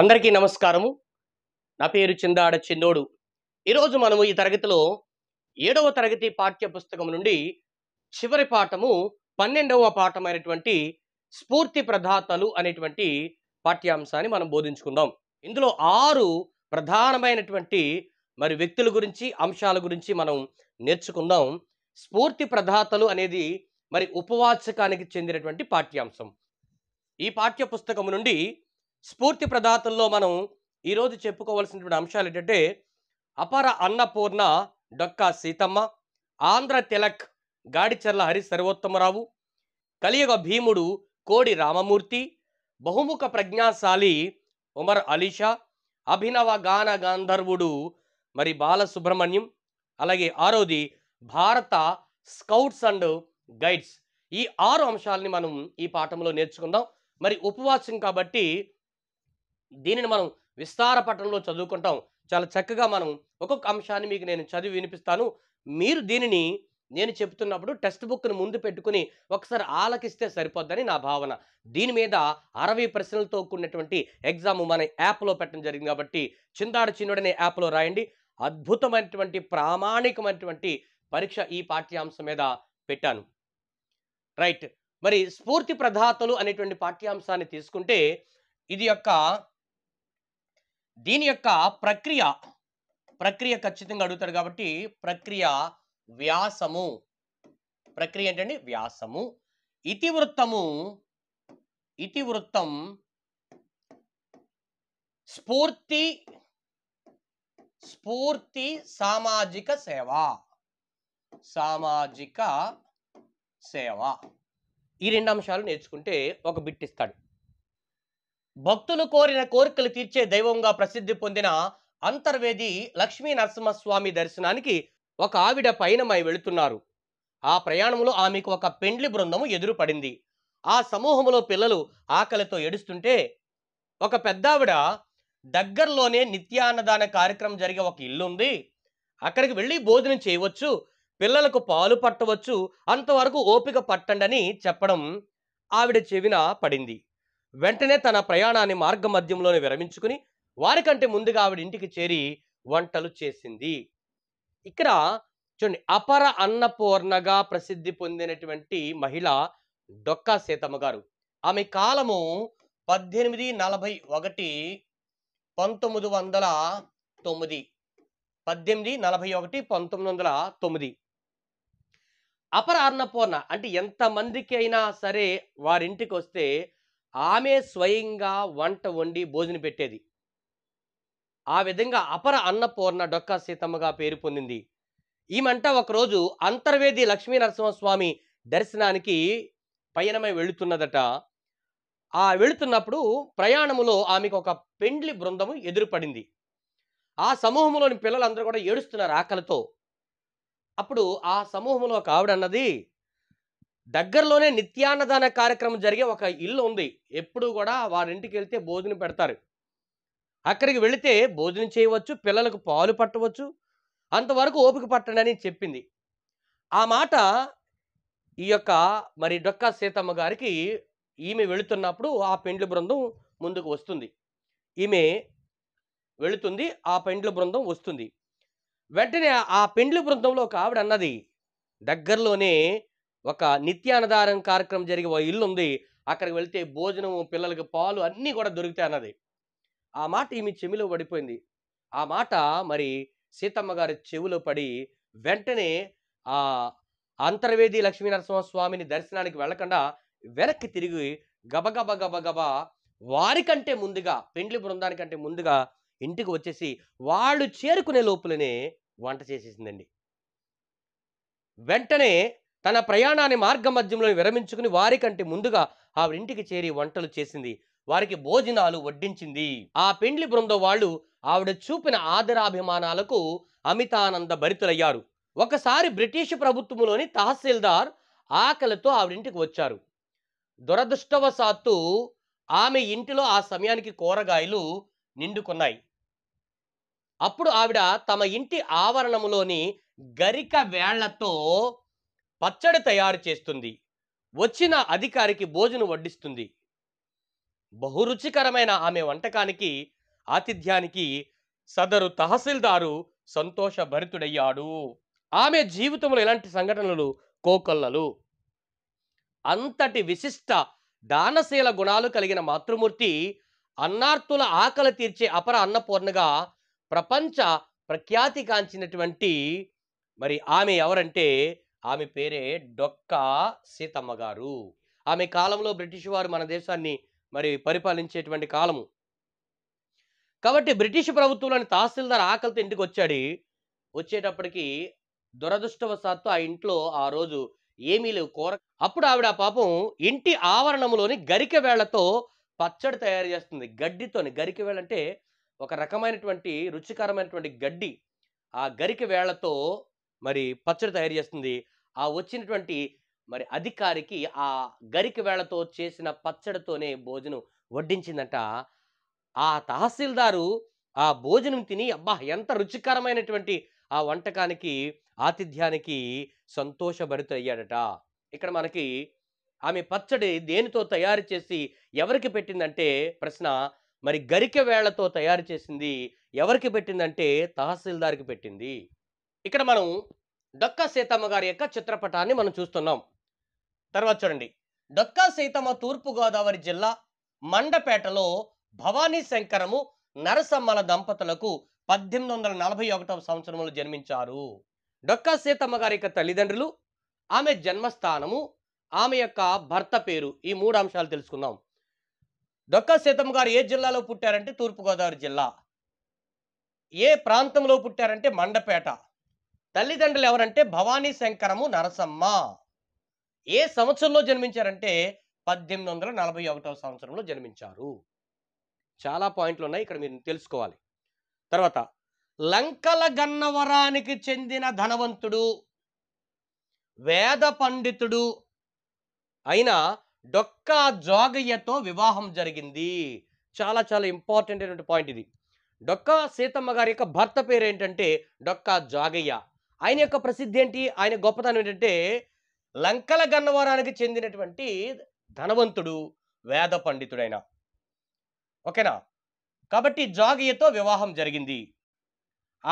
అందరికీ నమస్కారము నా పేరు చిందాడ చిన్నోడు ఈరోజు మనము ఈ తరగతిలో ఏడవ తరగతి పాఠ్య పుస్తకం నుండి చివరి పాఠము పన్నెండవ పాఠమైనటువంటి స్ఫూర్తి ప్రధాతలు అనేటువంటి పాఠ్యాంశాన్ని మనం బోధించుకుందాం ఇందులో ఆరు ప్రధానమైనటువంటి మరి వ్యక్తుల గురించి అంశాల గురించి మనం నేర్చుకుందాం స్ఫూర్తి ప్రధాతలు అనేది మరి ఉపవాచకానికి చెందినటువంటి పాఠ్యాంశం ఈ పాఠ్య పుస్తకము నుండి స్ఫూర్తి ప్రదాతల్లో మనం ఈరోజు చెప్పుకోవాల్సినటువంటి అంశాలు ఏంటంటే అపర అన్నపూర్ణ డొక్కా సీతమ్మ ఆంధ్ర తిలక్ గాడిచెర్ల హరి సర్వోత్తమరావు కలియుగ భీముడు కోడి రామమూర్తి బహుముఖ ప్రజ్ఞాశాలి ఉమర్ అలీషా అభినవ గాన గాంధర్వుడు మరి బాలసుబ్రహ్మణ్యం అలాగే ఆరోది భారత స్కౌట్స్ అండ్ గైడ్స్ ఈ ఆరు అంశాలని మనం ఈ పాఠంలో నేర్చుకుందాం మరి ఉపవాసం కాబట్టి దీనిని మనం విస్తార పట్టణంలో చదువుకుంటాం చాలా చక్కగా మనం ఒక్కొక్క అంశాన్ని మీకు నేను చదివి వినిపిస్తాను మీరు దీనిని నేను చెప్తున్నప్పుడు టెక్స్ట్ బుక్ను ముందు పెట్టుకుని ఒకసారి ఆలకిస్తే సరిపోద్దని నా భావన దీని మీద అరవై ప్రశ్నలతో కూడినటువంటి ఎగ్జామ్ మన యాప్లో పెట్టడం జరిగింది కాబట్టి చిందాడు చిన్నుడని యాప్లో రాయండి అద్భుతమైనటువంటి ప్రామాణికమైనటువంటి పరీక్ష ఈ పాఠ్యాంశం మీద పెట్టాను రైట్ మరి స్ఫూర్తి ప్రధాతలు అనేటువంటి పాఠ్యాంశాన్ని తీసుకుంటే ఇది యొక్క దీని యొక్క ప్రక్రియ ప్రక్రియ ఖచ్చితంగా అడుగుతారు కాబట్టి ప్రక్రియ వ్యాసము ప్రక్రియ ఏంటండి వ్యాసము ఇతివృత్తము ఇతివృత్తం స్ఫూర్తి స్ఫూర్తి సామాజిక సేవ సామాజిక సేవ ఈ రెండు అంశాలు నేర్చుకుంటే ఒక బిట్ ఇస్తాడు భక్తులు కోరిన కోరికలు తీర్చే దైవంగా ప్రసిద్ధి పొందిన అంతర్వేది లక్ష్మీ నరసింహస్వామి దర్శనానికి ఒక ఆవిడ పయనమై వెళుతున్నారు ఆ ప్రయాణంలో ఆమెకు ఒక పెండ్లి బృందము ఎదురుపడింది ఆ సమూహంలో పిల్లలు ఆకలితో ఏడుస్తుంటే ఒక పెద్దావిడ దగ్గరలోనే నిత్యాన్నదాన కార్యక్రమం జరిగే ఒక ఇల్లు ఉంది అక్కడికి వెళ్ళి భోజనం చేయవచ్చు పిల్లలకు పాలు పట్టవచ్చు అంతవరకు ఓపిక పట్టండని చెప్పడం ఆవిడ చెవిన పడింది వెంటనే తన ప్రయాణాన్ని మార్గ మధ్యంలోనే విరమించుకుని వారికంటే ముందుగా ఆవిడ ఇంటికి చేరి వంటలు చేసింది ఇక్కడ చూడండి అపర అన్నపూర్ణగా ప్రసిద్ధి పొందినటువంటి మహిళ డొక్కా సీతమ్మ గారు ఆమె కాలము పద్దెనిమిది నలభై ఒకటి పంతొమ్మిది వందల తొమ్మిది పద్దెనిమిది నలభై ఒకటి పంతొమ్మిది వందల తొమ్మిది అపర అన్నపూర్ణ అంటే ఎంతమందికి అయినా సరే వారింటికి వస్తే ఆమె స్వయంగా వంట వండి భోజనం పెట్టేది ఆ విధంగా అపర అన్నపూర్ణ డొక్కా సీతమ్మగా పేరు పొందింది ఈమంట ఒకరోజు అంతర్వేది లక్ష్మీ నరసింహస్వామి దర్శనానికి పయనమై వెళుతున్నదట ఆ వెళుతున్నప్పుడు ప్రయాణములో ఆమెకు ఒక పెండ్లి బృందము ఎదురుపడింది ఆ సమూహంలోని పిల్లలందరూ కూడా ఏడుస్తున్నారు ఆకలితో అప్పుడు ఆ సమూహంలో ఒక ఆవిడ అన్నది దగ్గరలోనే నిత్యాన్నదాన కార్యక్రమం జరిగే ఒక ఇల్లు ఉంది ఎప్పుడు కూడా వారింటికి వెళ్తే భోజనం పెడతారు అక్కడికి వెళితే భోజనం చేయవచ్చు పిల్లలకు పాలు పట్టవచ్చు అంతవరకు ఓపిక పట్టండి చెప్పింది ఆ మాట ఈ యొక్క మరి డొక్కా సీతమ్మ గారికి ఈమె వెళుతున్నప్పుడు ఆ పెండ్లు బృందం ముందుకు వస్తుంది ఈమె వెళుతుంది ఆ పెండ్ల బృందం వస్తుంది వెంటనే ఆ పెండ్లు బృందంలో ఒక ఆవిడ అన్నది దగ్గరలోనే ఒక నిత్యానదారం కార్యక్రమం జరిగే ఓ ఇల్లు ఉంది అక్కడికి వెళ్తే భోజనము పిల్లలకి పాలు అన్నీ కూడా దొరుకుతాయి అన్నది ఆ మాట ఈమె చెవిలో పడిపోయింది ఆ మాట మరి సీతమ్మ గారి చెవిలో పడి వెంటనే ఆ అంతర్వేది లక్ష్మీనరసింహ స్వామిని దర్శనానికి వెళ్ళకుండా వెనక్కి తిరిగి గబగబ గబగబ వారికంటే ముందుగా పెండ్లి బృందానికంటే ముందుగా ఇంటికి వచ్చేసి వాళ్ళు చేరుకునే లోపలనే వంట చేసేసిందండి వెంటనే తన ప్రయాణాన్ని మార్గ మధ్యంలో విరమించుకుని వారికంటే ముందుగా ఆవిడింటికి చేరి వంటలు చేసింది వారికి భోజనాలు వడ్డించింది ఆ పెండ్లి బృందం వాళ్ళు ఆవిడ చూపిన ఆదరాభిమానాలకు అమితానంద భరితులయ్యారు ఒకసారి బ్రిటిష్ ప్రభుత్వంలోని తహసీల్దార్ ఆకలితో ఆవిడింటికి వచ్చారు దురదృష్టవశాత్తు ఆమె ఇంటిలో ఆ సమయానికి కూరగాయలు నిండుకున్నాయి అప్పుడు ఆవిడ తమ ఇంటి ఆవరణంలోని గరిక వేళ్లతో పచ్చడి తయారు చేస్తుంది వచ్చిన అధికారికి భోజనం వడ్డిస్తుంది బహురుచికరమైన ఆమె వంటకానికి ఆతిథ్యానికి సదరు తహసీల్దారు సంతోషభరితుడయ్యాడు ఆమె జీవితంలో ఇలాంటి సంఘటనలు కోకొల్లలు అంతటి విశిష్ట దానశీల గుణాలు కలిగిన మాతృమూర్తి అన్నార్తుల ఆకలి తీర్చే అపర అన్నపూర్ణగా ప్రపంచ ప్రఖ్యాతి కాంచినటువంటి మరి ఆమె ఎవరంటే ఆమె పేరే డొక్కా సీతమ్మ గారు ఆమె కాలంలో బ్రిటిష్ వారు మన దేశాన్ని మరి పరిపాలించేటువంటి కాలము కాబట్టి బ్రిటిష్ ప్రభుత్వంలోని తహసీల్దార్ ఆకలితో ఇంటికి వచ్చాడు వచ్చేటప్పటికి దురదృష్టవశాత్తు ఆ ఇంట్లో ఆ రోజు ఏమీ లేవు కూర అప్పుడు ఆవిడ పాపం ఇంటి ఆవరణంలోని గరిక వేళ్లతో పచ్చడి తయారు చేస్తుంది గడ్డితోని గరిక వేళ అంటే ఒక రకమైనటువంటి రుచికరమైనటువంటి గడ్డి ఆ గరిక వేళ్లతో మరి పచ్చడి తయారు చేస్తుంది ఆ వచ్చినటువంటి మరి అధికారికి ఆ గరిక వేళతో చేసిన పచ్చడితోనే భోజనం వడ్డించిందంట ఆ తహసీల్దారు ఆ భోజనం తిని అబ్బా ఎంత రుచికరమైనటువంటి ఆ వంటకానికి ఆతిథ్యానికి సంతోషభరితయ్యాడట ఇక్కడ మనకి ఆమె పచ్చడి దేనితో తయారు చేసి ఎవరికి పెట్టిందంటే ప్రశ్న మరి గరిక వేళ్లతో తయారు చేసింది ఎవరికి పెట్టిందంటే తహసీల్దార్కి పెట్టింది ఇక్కడ మనం డొక్కా సీతమ్మ గారి యొక్క చిత్రపటాన్ని మనం చూస్తున్నాం తర్వాత చూడండి డొక్కా సీతమ్మ తూర్పుగోదావరి జిల్లా మండపేటలో భవానీ శంకరము నరసమ్మల దంపతులకు పద్దెనిమిది వందల నలభై ఒకటవ సంవత్సరంలో జన్మించారు డొక్కా సీతమ్మ గారి యొక్క తల్లిదండ్రులు ఆమె జన్మస్థానము ఆమె యొక్క భర్త పేరు ఈ మూడు అంశాలు తెలుసుకుందాం డొక్కా సీతమ్మ గారు ఏ జిల్లాలో పుట్టారంటే తూర్పుగోదావరి జిల్లా ఏ ప్రాంతంలో పుట్టారంటే మండపేట తల్లిదండ్రులు ఎవరంటే భవానీ శంకరము నరసమ్మ ఏ సంవత్సరంలో జన్మించారంటే పద్దెనిమిది వందల నలభై ఒకటవ సంవత్సరంలో జన్మించారు చాలా పాయింట్లు ఉన్నాయి ఇక్కడ మీరు తెలుసుకోవాలి తర్వాత లంకల గన్నవరానికి చెందిన ధనవంతుడు వేద పండితుడు అయిన డొక్క జోగయ్యతో వివాహం జరిగింది చాలా చాలా ఇంపార్టెంట్ అయినటువంటి పాయింట్ ఇది డొక్క సీతమ్మ గారి యొక్క భర్త పేరు ఏంటంటే డొక్క జాగయ్య ఆయన యొక్క ప్రసిద్ధి ఏంటి ఆయన గొప్పతనం ఏంటంటే లంకల గన్నవరానికి చెందినటువంటి ధనవంతుడు వేద పండితుడైన ఓకేనా కాబట్టి జాగియతో వివాహం జరిగింది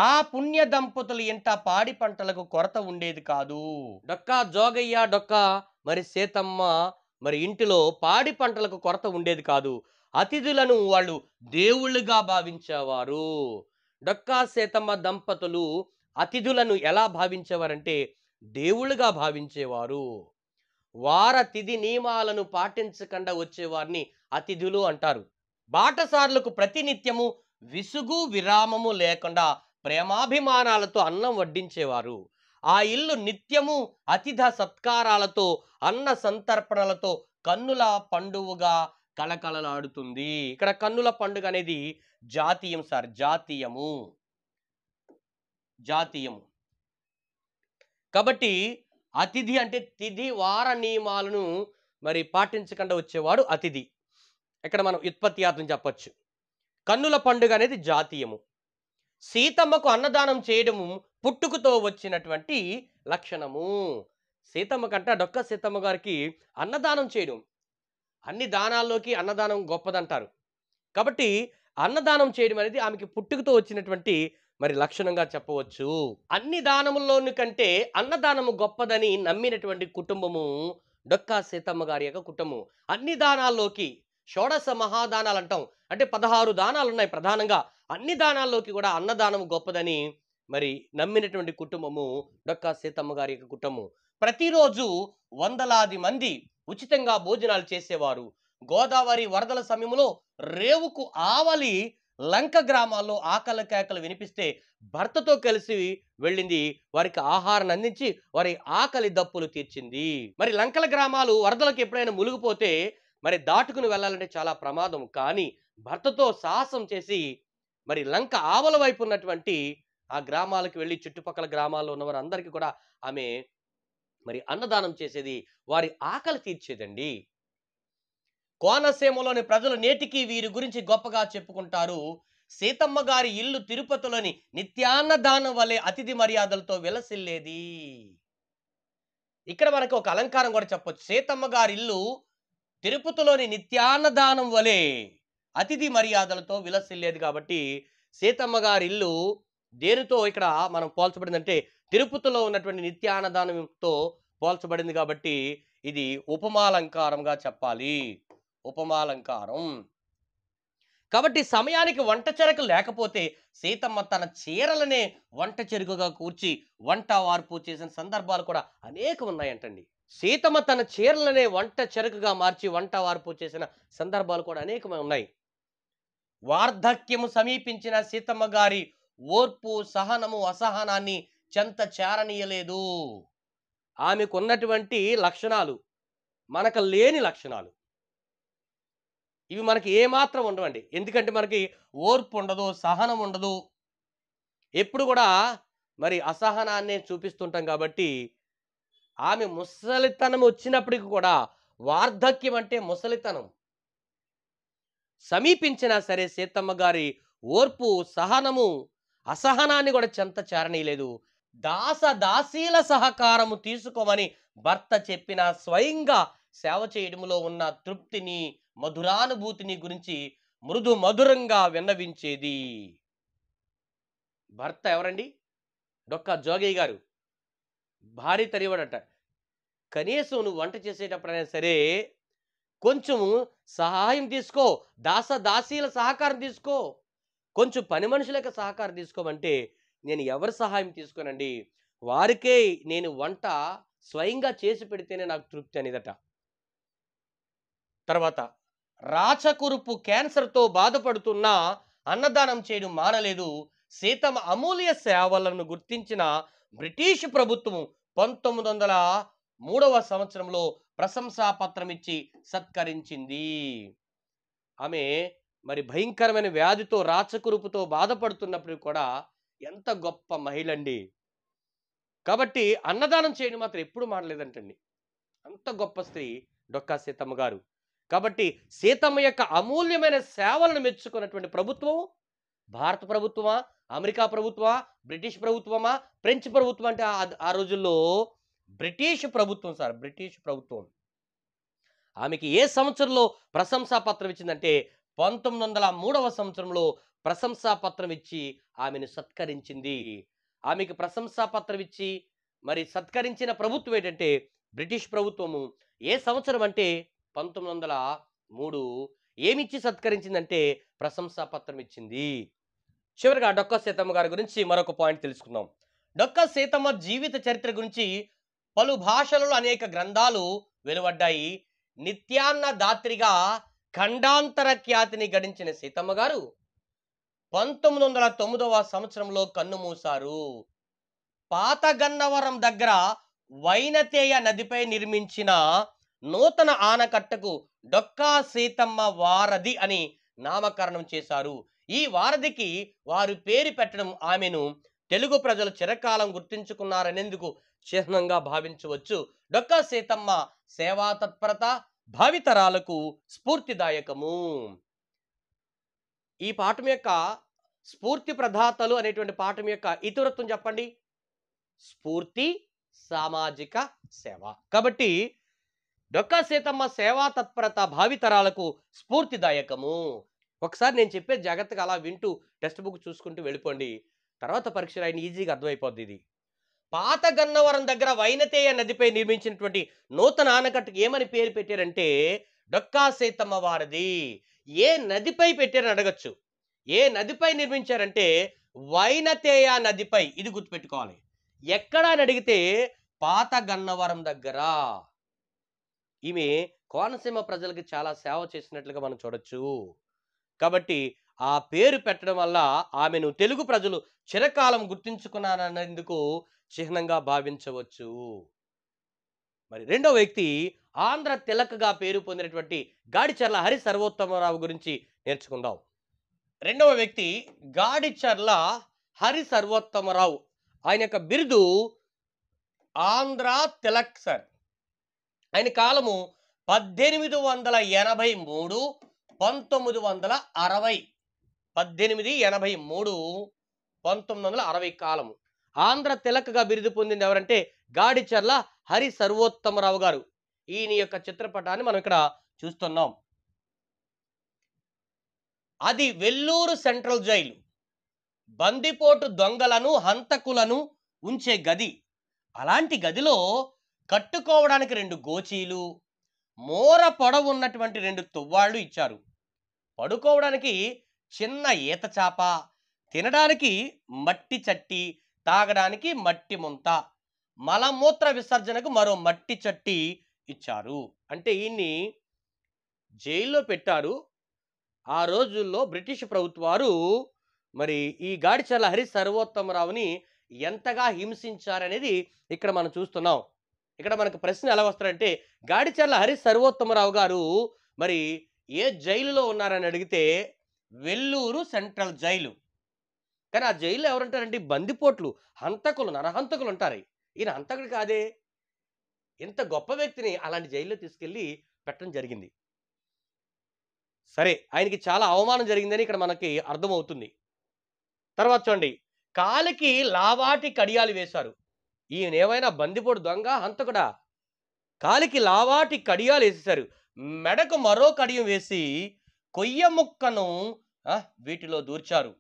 ఆ పుణ్య దంపతులు ఇంట పాడి పంటలకు కొరత ఉండేది కాదు డొక్కా జోగయ్య డొక్కా మరి సీతమ్మ మరి ఇంటిలో పాడి పంటలకు కొరత ఉండేది కాదు అతిథులను వాళ్ళు దేవుళ్ళుగా భావించేవారు డొక్కా సీతమ్మ దంపతులు అతిథులను ఎలా భావించేవారంటే దేవుళ్ళుగా భావించేవారు వారతిథి నియమాలను పాటించకుండా వచ్చేవారిని అతిథులు అంటారు బాటసార్లకు ప్రతినిత్యము విసుగు విరామము లేకుండా ప్రేమాభిమానాలతో అన్నం వడ్డించేవారు ఆ ఇల్లు నిత్యము అతిథ సత్కారాలతో అన్న సంతర్పణలతో కన్నుల పండువుగా కళకళలాడుతుంది ఇక్కడ కన్నుల పండుగ అనేది జాతీయం సార్ జాతీయము జాతీయము కాబట్టి అతిథి అంటే తిథి వార నియమాలను మరి పాటించకుండా వచ్చేవాడు అతిథి ఇక్కడ మనం ఉత్పత్తి యాత్ర చెప్పచ్చు కన్నుల పండుగ అనేది జాతీయము సీతమ్మకు అన్నదానం చేయడము పుట్టుకుతో వచ్చినటువంటి లక్షణము సీతమ్మ కంటే డొక్క సీతమ్మ గారికి అన్నదానం చేయడం అన్ని దానాల్లోకి అన్నదానం గొప్పదంటారు కాబట్టి అన్నదానం చేయడం అనేది ఆమెకి పుట్టుకతో వచ్చినటువంటి మరి లక్షణంగా చెప్పవచ్చు అన్ని దానముల్లోని కంటే అన్నదానము గొప్పదని నమ్మినటువంటి కుటుంబము డొక్కా సీతమ్మ గారి యొక్క కుటుంబం అన్ని దానాల్లోకి షోడశ మహాదానాలు అంటాం అంటే పదహారు దానాలు ఉన్నాయి ప్రధానంగా అన్ని దానాల్లోకి కూడా అన్నదానం గొప్పదని మరి నమ్మినటువంటి కుటుంబము డొక్కా సీతమ్మ గారి యొక్క కుటుంబం ప్రతిరోజు వందలాది మంది ఉచితంగా భోజనాలు చేసేవారు గోదావరి వరదల సమయంలో రేవుకు ఆవలి లంక గ్రామాల్లో ఆకలి కేకలు వినిపిస్తే భర్తతో కలిసి వెళ్ళింది వారికి ఆహారాన్ని అందించి వారి ఆకలి దప్పులు తీర్చింది మరి లంకల గ్రామాలు వరదలకు ఎప్పుడైనా మునిగిపోతే మరి దాటుకుని వెళ్ళాలంటే చాలా ప్రమాదం కానీ భర్తతో సాహసం చేసి మరి లంక ఆవల వైపు ఉన్నటువంటి ఆ గ్రామాలకు వెళ్ళి చుట్టుపక్కల గ్రామాల్లో ఉన్న వారందరికీ కూడా ఆమె మరి అన్నదానం చేసేది వారి ఆకలి తీర్చేదండి కోనసీమలోని ప్రజలు నేటికి వీరి గురించి గొప్పగా చెప్పుకుంటారు సీతమ్మ గారి ఇల్లు తిరుపతిలోని నిత్యాన్నదానం వలె అతిథి మర్యాదలతో విలసిల్లేది ఇక్కడ మనకు ఒక అలంకారం కూడా చెప్పచ్చు సీతమ్మ గారి ఇల్లు తిరుపతిలోని నిత్యాన్నదానం వలె అతిథి మర్యాదలతో విలసిల్లేదు కాబట్టి సీతమ్మ గారి ఇల్లు దేనితో ఇక్కడ మనం పోల్చబడిందంటే తిరుపతిలో ఉన్నటువంటి నిత్యాన్నదానంతో పోల్చబడింది కాబట్టి ఇది ఉపమాలంకారంగా చెప్పాలి ఉపమాలంకారం కాబట్టి సమయానికి వంట చెరకు లేకపోతే సీతమ్మ తన చీరలనే వంట చెరుకుగా కూర్చి వంట వార్పు చేసిన సందర్భాలు కూడా అనేకం ఉన్నాయంటండి సీతమ్మ తన చీరలనే వంట చెరుకుగా మార్చి వంట వార్పు చేసిన సందర్భాలు కూడా అనేకమై ఉన్నాయి వార్ధక్యము సమీపించిన సీతమ్మ గారి ఓర్పు సహనము అసహనాన్ని చెంత చేరనీయలేదు ఆమెకున్నటువంటి లక్షణాలు మనకు లేని లక్షణాలు ఇవి మనకి ఏమాత్రం ఉండవండి ఎందుకంటే మనకి ఓర్పు ఉండదు సహనం ఉండదు ఎప్పుడు కూడా మరి అసహనాన్ని చూపిస్తుంటాం కాబట్టి ఆమె ముసలితనం వచ్చినప్పటికి కూడా వార్ధక్యం అంటే ముసలితనం సమీపించినా సరే సీతమ్మ గారి ఓర్పు సహనము అసహనాన్ని కూడా చెంత చేరనీయలేదు దాస దాసీల సహకారము తీసుకోమని భర్త చెప్పిన స్వయంగా సేవ చేయడంలో ఉన్న తృప్తిని మధురానుభూతిని గురించి మృదు మధురంగా విన్నవించేది భర్త ఎవరండి డొక్క జోగయ్య గారు భార్య తరివాడట కనీసం నువ్వు వంట చేసేటప్పుడైనా సరే కొంచెము సహాయం తీసుకో దాస దాసీల సహకారం తీసుకో కొంచెం పని మనుషుల యొక్క సహకారం తీసుకోమంటే నేను ఎవరి సహాయం తీసుకోనండి వారికే నేను వంట స్వయంగా చేసి పెడితేనే నాకు తృప్తి అనేదట తర్వాత రాచకురుపు క్యాన్సర్తో బాధపడుతున్నా అన్నదానం చేయడం మానలేదు సీతమ్మ అమూల్య సేవలను గుర్తించిన బ్రిటిష్ ప్రభుత్వం పంతొమ్మిది వందల మూడవ సంవత్సరంలో ప్రశంసా పత్రం ఇచ్చి సత్కరించింది ఆమె మరి భయంకరమైన వ్యాధితో రాచకురుపుతో బాధపడుతున్నప్పుడు కూడా ఎంత గొప్ప మహిళ అండి కాబట్టి అన్నదానం చేయడం మాత్రం ఎప్పుడు మానలేదంటండి అంత గొప్ప స్త్రీ డొక్కా సీతమ్మ గారు కాబట్టి సీతమ్మ యొక్క అమూల్యమైన సేవలను మెచ్చుకున్నటువంటి ప్రభుత్వం భారత ప్రభుత్వమా అమెరికా ప్రభుత్వమా బ్రిటిష్ ప్రభుత్వమా ఫ్రెంచ్ ప్రభుత్వం అంటే ఆ రోజుల్లో బ్రిటిష్ ప్రభుత్వం సార్ బ్రిటిష్ ప్రభుత్వం ఆమెకి ఏ సంవత్సరంలో ప్రశంసా పత్రం ఇచ్చిందంటే పంతొమ్మిది వందల మూడవ సంవత్సరంలో ప్రశంసా పత్రం ఇచ్చి ఆమెను సత్కరించింది ఆమెకి ప్రశంసా పత్రం ఇచ్చి మరి సత్కరించిన ప్రభుత్వం ఏంటంటే బ్రిటిష్ ప్రభుత్వము ఏ సంవత్సరం అంటే పంతొమ్మిది వందల మూడు ఏమిచ్చి సత్కరించిందంటే ప్రశంసా పత్రం ఇచ్చింది చివరిగా డొక్క సీతమ్మ గారి గురించి మరొక పాయింట్ తెలుసుకుందాం డొక్క సీతమ్మ జీవిత చరిత్ర గురించి పలు భాషలలో అనేక గ్రంథాలు వెలువడ్డాయి నిత్యాన్న దాత్రిగా ఖండాంతర ఖ్యాతిని గడించిన సీతమ్మ గారు పంతొమ్మిది వందల తొమ్మిదవ సంవత్సరంలో కన్నుమూశారు పాత గన్నవరం దగ్గర వైనతేయ నదిపై నిర్మించిన నూతన ఆనకట్టకు డొక్కా సీతమ్మ వారధి అని నామకరణం చేశారు ఈ వారధికి వారు పేరు పెట్టడం ఆమెను తెలుగు ప్రజలు చిరకాలం గుర్తించుకున్నారనేందుకు చిహ్నంగా భావించవచ్చు డొక్కా సీతమ్మ సేవా తత్పరత భావితరాలకు స్ఫూర్తిదాయకము ఈ పాఠం యొక్క స్ఫూర్తి ప్రధాతలు అనేటువంటి పాఠం యొక్క ఇతివృత్తం చెప్పండి స్ఫూర్తి సామాజిక సేవ కాబట్టి డొక్కా సీతమ్మ సేవా తత్పరత భావితరాలకు స్ఫూర్తిదాయకము ఒకసారి నేను చెప్పే జాగ్రత్తగా అలా వింటూ టెక్స్ట్ బుక్ చూసుకుంటూ వెళ్ళిపోండి తర్వాత పరీక్ష రాయని ఈజీగా అర్థమైపోద్ది ఇది పాత గన్నవరం దగ్గర వైనతేయ నదిపై నిర్మించినటువంటి నూతన ఆనకట్టుకు ఏమని పేరు పెట్టారంటే డొక్కా సీతమ్మ వారిది ఏ నదిపై పెట్టారని అడగచ్చు ఏ నదిపై నిర్మించారంటే వైనతేయ నదిపై ఇది గుర్తుపెట్టుకోవాలి ఎక్కడ అని అడిగితే పాత గన్నవరం దగ్గర ఈమె కోనసీమ ప్రజలకు చాలా సేవ చేసినట్లుగా మనం చూడొచ్చు కాబట్టి ఆ పేరు పెట్టడం వల్ల ఆమెను తెలుగు ప్రజలు చిరకాలం గుర్తించుకున్నారనేందుకు చిహ్నంగా భావించవచ్చు మరి రెండో వ్యక్తి ఆంధ్ర తిలకగా పేరు పొందినటువంటి గాడిచర్ల హరి సర్వోత్తమరావు గురించి నేర్చుకుందాం రెండవ వ్యక్తి గాడిచర్ల హరి సర్వోత్తమరావు ఆయన యొక్క బిరుదు ఆంధ్ర తిలక్ సర్ ఆయన కాలము పద్దెనిమిది వందల ఎనభై మూడు పంతొమ్మిది వందల అరవై పద్దెనిమిది ఎనభై మూడు పంతొమ్మిది వందల అరవై కాలము ఆంధ్ర తిలకగా బిరుదు పొందింది ఎవరంటే గాడిచర్ల హరి సర్వోత్తమరావు గారు ఈయన యొక్క చిత్రపటాన్ని మనం ఇక్కడ చూస్తున్నాం అది వెల్లూరు సెంట్రల్ జైలు బందిపోటు దొంగలను హంతకులను ఉంచే గది అలాంటి గదిలో కట్టుకోవడానికి రెండు గోచీలు మోర పొడవు ఉన్నటువంటి రెండు తువ్వాళ్ళు ఇచ్చారు పడుకోవడానికి చిన్న ఈత చాప తినడానికి మట్టి చట్టి తాగడానికి మట్టి ముంత మలమూత్ర విసర్జనకు మరో మట్టి చట్టి ఇచ్చారు అంటే ఈయన్ని జైల్లో పెట్టారు ఆ రోజుల్లో బ్రిటిష్ ప్రభుత్వారు మరి ఈ గాడిచల్ల హరి సర్వోత్తమరావుని ఎంతగా హింసించారనేది ఇక్కడ మనం చూస్తున్నాం ఇక్కడ మనకు ప్రశ్న ఎలా వస్తారంటే గాడిచర్ల హరి సర్వోత్తమరావు గారు మరి ఏ జైలులో ఉన్నారని అడిగితే వెల్లూరు సెంట్రల్ జైలు కానీ ఆ జైలు ఎవరుంటారంటే బందిపోట్లు హంతకులు నరహంతకులు ఉంటారు ఈయన హంతకుడు కాదే ఇంత గొప్ప వ్యక్తిని అలాంటి జైల్లో తీసుకెళ్ళి పెట్టడం జరిగింది సరే ఆయనకి చాలా అవమానం జరిగిందని ఇక్కడ మనకి అర్థమవుతుంది తర్వాత చూడండి కాలికి లావాటి కడియాలు వేశారు ఈయన ఏమైనా బందిపోడు దొంగ హంతకుడా కాలికి లావాటి కడియాలు వేసేశారు మెడకు మరో కడియం వేసి కొయ్య ముక్కను వీటిలో దూర్చారు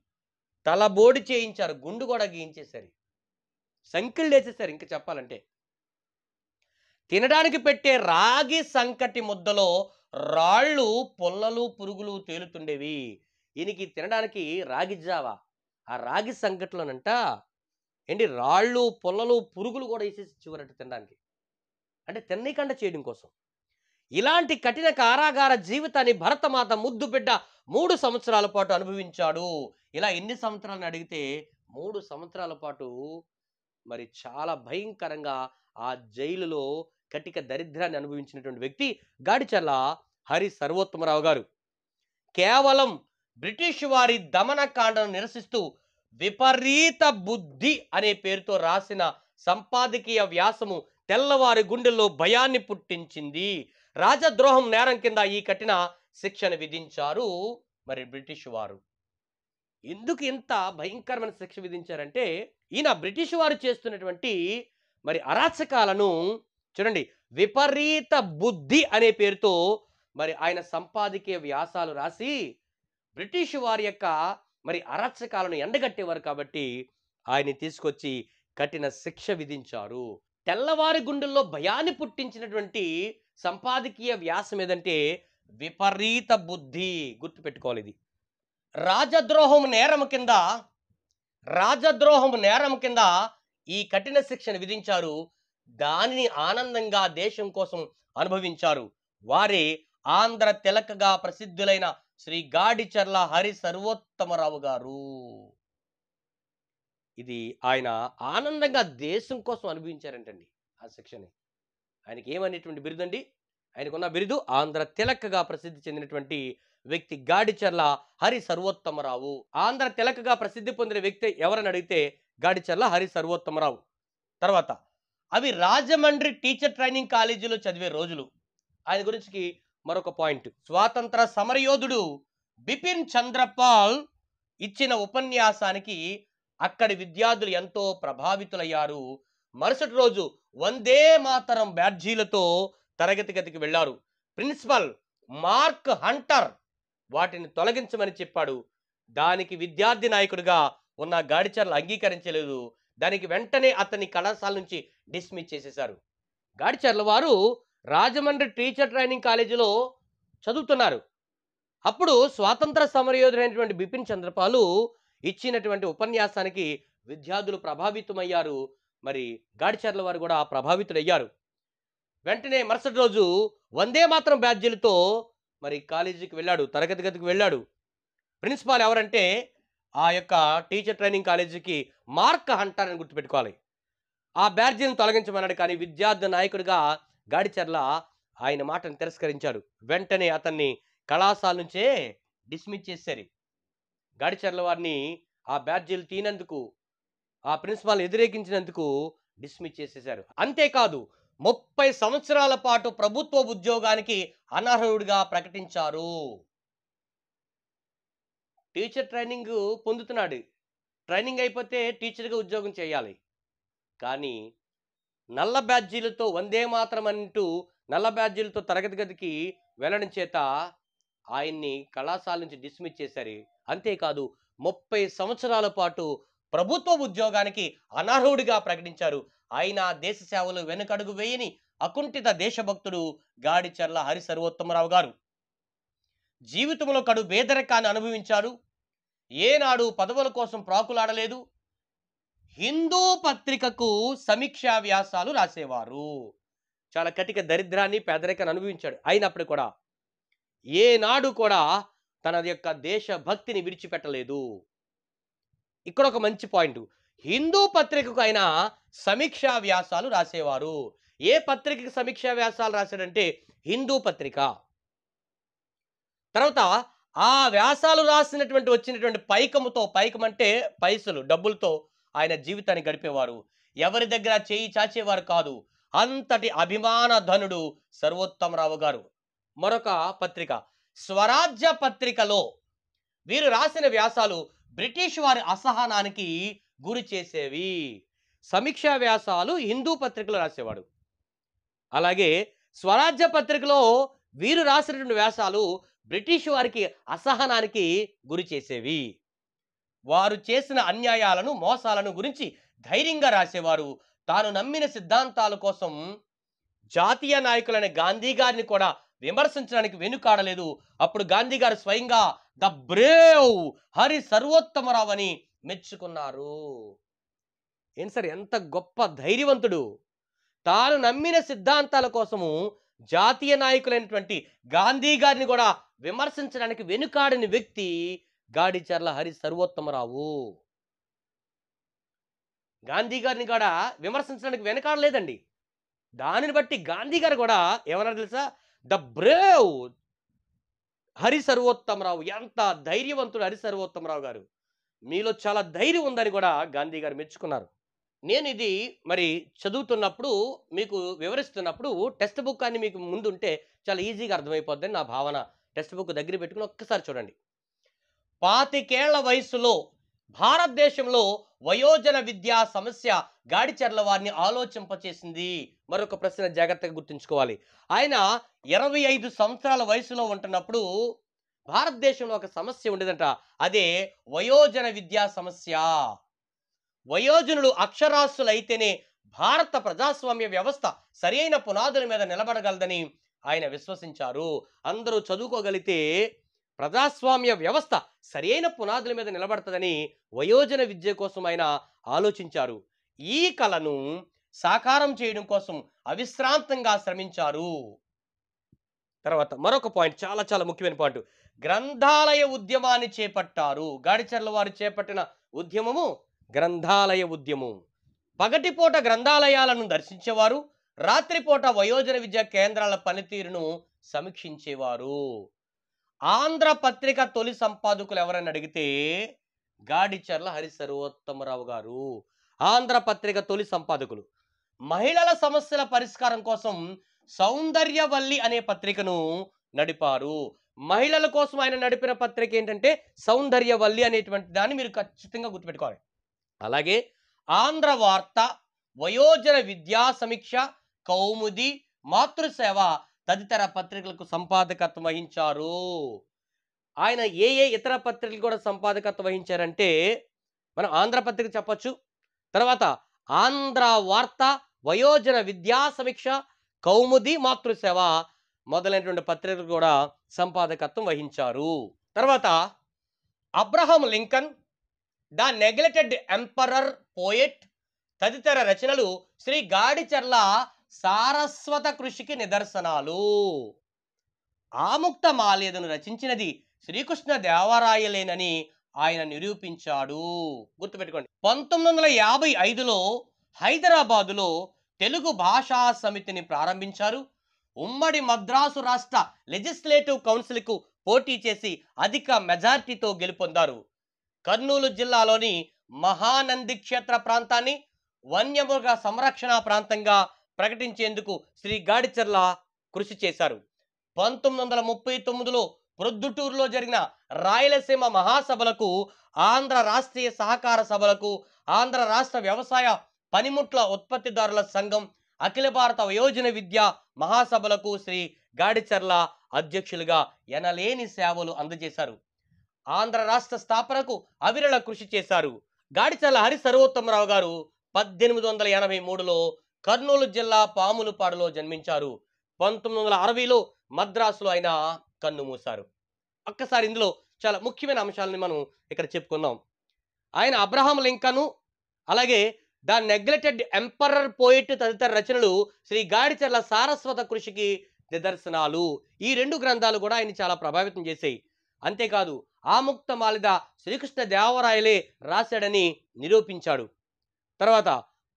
తలబోడి చేయించారు గుండు కూడా గీయించేశారు సంకిళ్ళు వేసేసారు ఇంకా చెప్పాలంటే తినడానికి పెట్టే రాగి సంకటి ముద్దలో రాళ్ళు పొల్లలు పురుగులు తేలుతుండేవి ఈయనకి తినడానికి రాగి జావా ఆ రాగి సంకట్లోనంట ఏంటి రాళ్ళు పొల్లలు పురుగులు కూడా వేసేసి చివరట్టు తినడానికి అంటే తిన్నకంట చేయడం కోసం ఇలాంటి కఠిన కారాగార జీవితాన్ని భరతమాత ముద్దు బిడ్డ మూడు సంవత్సరాల పాటు అనుభవించాడు ఇలా ఎన్ని సంవత్సరాలను అడిగితే మూడు సంవత్సరాల పాటు మరి చాలా భయంకరంగా ఆ జైలులో కటిక దరిద్రాన్ని అనుభవించినటువంటి వ్యక్తి గాడిచల్ల హరి సర్వోత్తమరావు గారు కేవలం బ్రిటిష్ వారి దమనకాండను నిరసిస్తూ విపరీత బుద్ధి అనే పేరుతో రాసిన సంపాదకీయ వ్యాసము తెల్లవారి గుండెల్లో భయాన్ని పుట్టించింది రాజద్రోహం నేరం కింద ఈ కఠిన శిక్షను విధించారు మరి బ్రిటిష్ వారు ఎందుకు ఇంత భయంకరమైన శిక్ష విధించారంటే ఈయన బ్రిటిష్ వారు చేస్తున్నటువంటి మరి అరాచకాలను చూడండి విపరీత బుద్ధి అనే పేరుతో మరి ఆయన సంపాదకీయ వ్యాసాలు రాసి బ్రిటిష్ వారి యొక్క మరి అరాచకాలను ఎండగట్టేవారు కాబట్టి ఆయన్ని తీసుకొచ్చి కఠిన శిక్ష విధించారు తెల్లవారి గుండెల్లో భయాన్ని పుట్టించినటువంటి సంపాదకీయ వ్యాసం ఏదంటే విపరీత బుద్ధి గుర్తుపెట్టుకోవాలి ఇది రాజద్రోహం నేరం కింద రాజద్రోహం నేరం కింద ఈ కఠిన శిక్షను విధించారు దానిని ఆనందంగా దేశం కోసం అనుభవించారు వారే ఆంధ్ర తెలకగా ప్రసిద్ధులైన శ్రీ గాడిచర్ల హరి సర్వోత్తమరావు గారు ఇది ఆయన ఆనందంగా దేశం కోసం అనుభవించారంటండి ఆ శిక్షణ ఆయనకి ఏమనేటువంటి బిరుదు అండి ఆయనకున్న బిరుదు ఆంధ్ర తిలకగా ప్రసిద్ధి చెందినటువంటి వ్యక్తి గాడిచర్ల హరి సర్వోత్తమరావు ఆంధ్ర తిలకగా ప్రసిద్ధి పొందిన వ్యక్తి ఎవరని అడిగితే గాడిచర్ల హరి సర్వోత్తమరావు తర్వాత అవి రాజమండ్రి టీచర్ ట్రైనింగ్ కాలేజీలో చదివే రోజులు ఆయన గురించి మరొక పాయింట్ స్వాతంత్ర సమరయోధుడు బిపిన్ చంద్రపాల్ ఇచ్చిన ఉపన్యాసానికి అక్కడి విద్యార్థులు ఎంతో ప్రభావితులయ్యారు మరుసటి రోజు వందే మాతరం బ్యాడ్జీలతో తరగతి గదికి వెళ్లారు ప్రిన్సిపల్ మార్క్ హంటర్ వాటిని తొలగించమని చెప్పాడు దానికి విద్యార్థి నాయకుడిగా ఉన్న గాడిచర్లు అంగీకరించలేదు దానికి వెంటనే అతని కళాశాల నుంచి డిస్మిస్ చేసేశారు గాడిచర్ల వారు రాజమండ్రి టీచర్ ట్రైనింగ్ కాలేజీలో చదువుతున్నారు అప్పుడు స్వాతంత్ర సమరయోధుడైనటువంటి బిపిన్ చంద్రపాలు ఇచ్చినటువంటి ఉపన్యాసానికి విద్యార్థులు ప్రభావితమయ్యారు మరి గాడిచర్ల వారు కూడా ప్రభావితుడయ్యారు వెంటనే మరుసటి రోజు వందే మాత్రం బ్యాడ్జీలతో మరి కాలేజీకి వెళ్ళాడు తరగతి గదికి వెళ్ళాడు ప్రిన్సిపాల్ ఎవరంటే ఆ యొక్క టీచర్ ట్రైనింగ్ కాలేజీకి మార్క్ హంటారని అని గుర్తుపెట్టుకోవాలి ఆ బ్యాడ్జీని తొలగించమన్నాడు కానీ విద్యార్థి నాయకుడిగా గాడిచర్ల ఆయన మాటను తిరస్కరించాడు వెంటనే అతన్ని కళాశాల నుంచే డిస్మిస్ చేశారు గాడిచర్ల వారిని ఆ బ్యాడ్జీలు తీనందుకు ఆ ప్రిన్సిపాల్ వ్యతిరేకించినందుకు డిస్మిస్ చేసేశారు అంతేకాదు ముప్పై సంవత్సరాల పాటు ప్రభుత్వ ఉద్యోగానికి అనర్హుడిగా ప్రకటించారు టీచర్ ట్రైనింగ్ పొందుతున్నాడు ట్రైనింగ్ అయిపోతే టీచర్గా ఉద్యోగం చేయాలి కానీ నల్ల బ్యాడ్జీలతో వందే మాత్రం అంటూ నల్ల బ్యాడ్జీలతో తరగతి గదికి వెళ్ళడం చేత ఆయన్ని కళాశాల నుంచి డిస్మిస్ చేశారు అంతేకాదు ముప్పై సంవత్సరాల పాటు ప్రభుత్వ ఉద్యోగానికి అనర్హుడిగా ప్రకటించారు ఆయన దేశ సేవలు వెనుకడుగు వేయని అకుంఠిత దేశభక్తుడు గాడిచర్ల హరి సర్వోత్తమరావు గారు జీవితంలో కడు వేదరికాన్ని అనుభవించారు ఏనాడు పదవుల కోసం ప్రాకులాడలేదు హిందూ పత్రికకు సమీక్షా వ్యాసాలు రాసేవారు చాలా కటిక దరిద్రాన్ని పేదరికాన్ని అనుభవించాడు అయినప్పుడు కూడా ఏనాడు కూడా తన యొక్క దేశభక్తిని విడిచిపెట్టలేదు ఇక్కడ ఒక మంచి పాయింట్ హిందూ పత్రికకు ఆయన సమీక్షా వ్యాసాలు రాసేవారు ఏ పత్రికకి సమీక్షా వ్యాసాలు రాశాడంటే హిందూ పత్రిక తర్వాత ఆ వ్యాసాలు రాసినటువంటి వచ్చినటువంటి పైకముతో పైకం అంటే పైసలు డబ్బులతో ఆయన జీవితాన్ని గడిపేవారు ఎవరి దగ్గర చేయి చాచేవారు కాదు అంతటి అభిమాన ధనుడు సర్వోత్తమరావు గారు మరొక పత్రిక స్వరాజ్య పత్రికలో వీరు రాసిన వ్యాసాలు బ్రిటిష్ వారి అసహనానికి గురి చేసేవి సమీక్షా వ్యాసాలు హిందూ పత్రికలో రాసేవాడు అలాగే స్వరాజ్య పత్రికలో వీరు రాసినటువంటి వ్యాసాలు బ్రిటిష్ వారికి అసహనానికి గురి చేసేవి వారు చేసిన అన్యాయాలను మోసాలను గురించి ధైర్యంగా రాసేవారు తాను నమ్మిన సిద్ధాంతాల కోసం జాతీయ నాయకులైన గాంధీ గారిని కూడా విమర్శించడానికి వెనుకాడలేదు అప్పుడు గాంధీ గారు స్వయంగా ద బ్రేవ్ హరి సర్వోత్తమరావు అని మెచ్చుకున్నారు ఏం సార్ ఎంత గొప్ప ధైర్యవంతుడు తాను నమ్మిన సిద్ధాంతాల కోసము జాతీయ నాయకులైనటువంటి గాంధీ గారిని కూడా విమర్శించడానికి వెనుకాడని వ్యక్తి గాడిచర్ల హరి సర్వోత్తమరావు గాంధీ గారిని కూడా విమర్శించడానికి వెనకాడలేదండి దానిని బట్టి గాంధీ గారు కూడా ఏమన్నారు తెలుసా ద బ్రేవ్ హరి సర్వోత్తమరావు ఎంత ధైర్యవంతుడు హరి సర్వోత్తమరావు గారు మీలో చాలా ధైర్యం ఉందని కూడా గాంధీ గారు మెచ్చుకున్నారు నేను ఇది మరి చదువుతున్నప్పుడు మీకు వివరిస్తున్నప్పుడు టెక్స్ట్ బుక్ అని మీకు ముందుంటే చాలా ఈజీగా అర్థమైపోద్దని నా భావన టెక్స్ట్ బుక్ దగ్గర పెట్టుకుని ఒక్కసారి చూడండి పాతికేళ్ల వయసులో భారతదేశంలో వయోజన విద్యా సమస్య గాడిచెర్ల వారిని ఆలోచింపచేసింది మరొక ప్రశ్న జాగ్రత్తగా గుర్తుంచుకోవాలి ఆయన ఇరవై ఐదు సంవత్సరాల వయసులో ఉంటున్నప్పుడు భారతదేశంలో ఒక సమస్య ఉండేదంట అదే వయోజన విద్యా సమస్య వయోజనులు అక్షరాస్యులైతేనే భారత ప్రజాస్వామ్య వ్యవస్థ సరైన పునాదుల మీద నిలబడగలదని ఆయన విశ్వసించారు అందరూ చదువుకోగలిగితే ప్రజాస్వామ్య వ్యవస్థ సరైన పునాదుల మీద నిలబడుతుందని వయోజన విద్య కోసం ఆయన ఆలోచించారు ఈ కళను సాకారం చేయడం కోసం అవిశ్రాంతంగా శ్రమించారు తర్వాత మరొక పాయింట్ చాలా చాలా ముఖ్యమైన పాయింట్ గ్రంథాలయ ఉద్యమాన్ని చేపట్టారు గాడిచర్ల వారు చేపట్టిన ఉద్యమము గ్రంథాలయ ఉద్యమం పగటిపూట గ్రంథాలయాలను దర్శించేవారు రాత్రిపూట వయోజన విద్యా కేంద్రాల పనితీరును సమీక్షించేవారు ఆంధ్ర పత్రిక తొలి సంపాదకులు ఎవరని అడిగితే గాడిచర్ల హరి సర్వోత్తమరావు గారు పత్రిక తొలి సంపాదకులు మహిళల సమస్యల పరిష్కారం కోసం సౌందర్యవల్లి అనే పత్రికను నడిపారు మహిళల కోసం ఆయన నడిపిన పత్రిక ఏంటంటే సౌందర్యవల్లి అనేటువంటి దాన్ని మీరు ఖచ్చితంగా గుర్తుపెట్టుకోవాలి అలాగే ఆంధ్ర వార్త వయోజన విద్యా సమీక్ష కౌముది మాతృసేవ తదితర పత్రికలకు సంపాదకత్వం వహించారు ఆయన ఏ ఏ ఇతర పత్రికలు కూడా సంపాదకత్వం వహించారంటే మనం ఆంధ్రపత్రిక చెప్పచ్చు తర్వాత ఆంధ్ర వార్త వయోజన విద్యా సమీక్ష కౌముది మాతృసేవ మొదలైనటువంటి పత్రికలు కూడా సంపాదకత్వం వహించారు తర్వాత Abraham Lincoln the neglected emperor poet తదితర రచనలు శ్రీ గాడిచర్ల సారస్వత కృషికి నిదర్శనాలు ఆముక్త మాలేదను రచించినది శ్రీకృష్ణ దేవరాయలేనని ఆయన నిరూపించాడు గుర్తుపెట్టుకోండి పంతొమ్మిది వందల యాభై ఐదులో హైదరాబాదులో తెలుగు భాషా సమితిని ప్రారంభించారు ఉమ్మడి మద్రాసు రాష్ట్ర లెజిస్లేటివ్ కౌన్సిల్కు పోటీ చేసి అధిక మెజార్టీతో గెలుపొందారు కర్నూలు జిల్లాలోని మహానంది క్షేత్ర ప్రాంతాన్ని వన్యమృగ సంరక్షణ ప్రాంతంగా ప్రకటించేందుకు శ్రీ గాడిచర్ల కృషి చేశారు పంతొమ్మిది వందల ముప్పై తొమ్మిదిలో ప్రొద్దుటూరులో జరిగిన రాయలసీమ మహాసభలకు ఆంధ్ర రాష్ట్రీయ సహకార సభలకు ఆంధ్ర రాష్ట్ర వ్యవసాయ పనిముట్ల ఉత్పత్తిదారుల సంఘం అఖిల భారత వయోజన విద్య మహాసభలకు శ్రీ గాడిచర్ల అధ్యక్షులుగా ఎనలేని సేవలు అందజేశారు ఆంధ్ర రాష్ట్ర స్థాపనకు అవిరళ కృషి చేశారు గాడిచర్ల హరి సర్వోత్తమరావు గారు పద్దెనిమిది వందల ఎనభై మూడులో కర్నూలు జిల్లా పాములపాడులో జన్మించారు పంతొమ్మిది వందల అరవైలో మద్రాసులో ఆయన కన్ను మూశారు ఒక్కసారి ఇందులో చాలా ముఖ్యమైన అంశాలని మనం ఇక్కడ చెప్పుకుందాం ఆయన అబ్రహాం లింకను అలాగే ద నెగ్లెక్టెడ్ ఎంపరర్ పోయిట్ తదితర రచనలు శ్రీ గాడిచర్ల సారస్వత కృషికి నిదర్శనాలు ఈ రెండు గ్రంథాలు కూడా ఆయన చాలా ప్రభావితం చేశాయి అంతేకాదు ఆముక్త మాలిద శ్రీకృష్ణ దేవరాయలే రాశాడని నిరూపించాడు తర్వాత